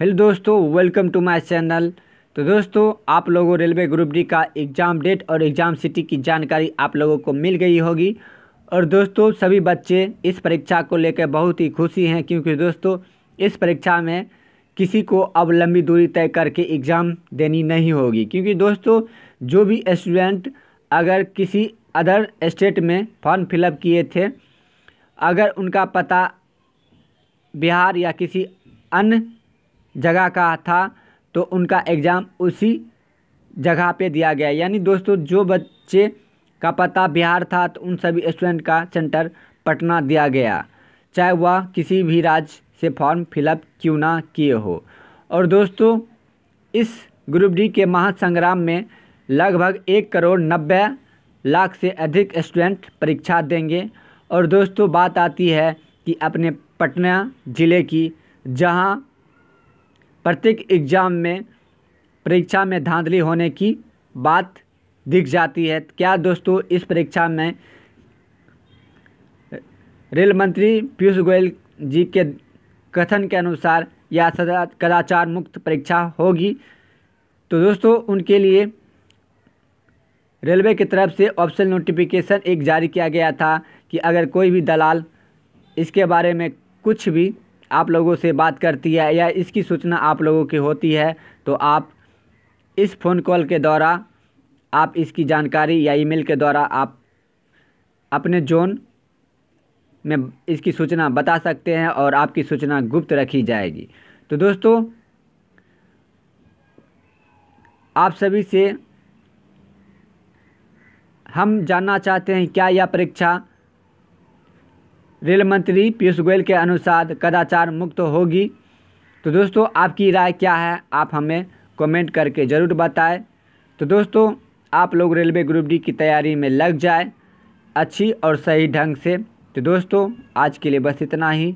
hello दोस्तों welcome to my channel तो दोस्तों आप लोगों रेलवे ग्रुप डी का एग्ज़ाम डेट और एग्ज़ाम सिटी की जानकारी आप लोगों को मिल गई होगी और दोस्तों सभी बच्चे इस परीक्षा को लेकर बहुत ही खुशी हैं क्योंकि दोस्तों इस परीक्षा में किसी को अब लंबी दूरी तय करके एग्ज़ाम देनी नहीं होगी क्योंकि दोस्तों जो भी स्टूडेंट अगर किसी अदर स्टेट में फॉर्म फिलअप किए थे अगर उनका पता बिहार या किसी अन्य जगह का था तो उनका एग्ज़ाम उसी जगह पे दिया गया यानी दोस्तों जो बच्चे का पता बिहार था तो उन सभी स्टूडेंट का सेंटर पटना दिया गया चाहे वह किसी भी राज्य से फॉर्म फिलअप क्यों ना किए हो और दोस्तों इस ग्रुप डी के महासंग्राम में लगभग एक करोड़ नब्बे लाख से अधिक स्टूडेंट परीक्षा देंगे और दोस्तों बात आती है कि अपने पटना ज़िले की जहां प्रत्येक एग्ज़ाम में परीक्षा में धांधली होने की बात दिख जाती है क्या दोस्तों इस परीक्षा में रेल मंत्री पीयूष गोयल जी के कथन के अनुसार यह सदा कदाचार मुक्त परीक्षा होगी तो दोस्तों उनके लिए रेलवे की तरफ से ऑप्शन नोटिफिकेशन एक जारी किया गया था कि अगर कोई भी दलाल इसके बारे में कुछ भी आप लोगों से बात करती है या इसकी सूचना आप लोगों की होती है तो आप इस फ़ोन कॉल के द्वारा आप इसकी जानकारी या ईमेल के द्वारा आप अपने जोन में इसकी सूचना बता सकते हैं और आपकी सूचना गुप्त रखी जाएगी तो दोस्तों आप सभी से हम जानना चाहते हैं क्या यह परीक्षा रेल मंत्री पीयूष गोयल के अनुसार कदाचार मुक्त होगी तो दोस्तों आपकी राय क्या है आप हमें कमेंट करके ज़रूर बताएं तो दोस्तों आप लोग रेलवे ग्रुप डी की तैयारी में लग जाए अच्छी और सही ढंग से तो दोस्तों आज के लिए बस इतना ही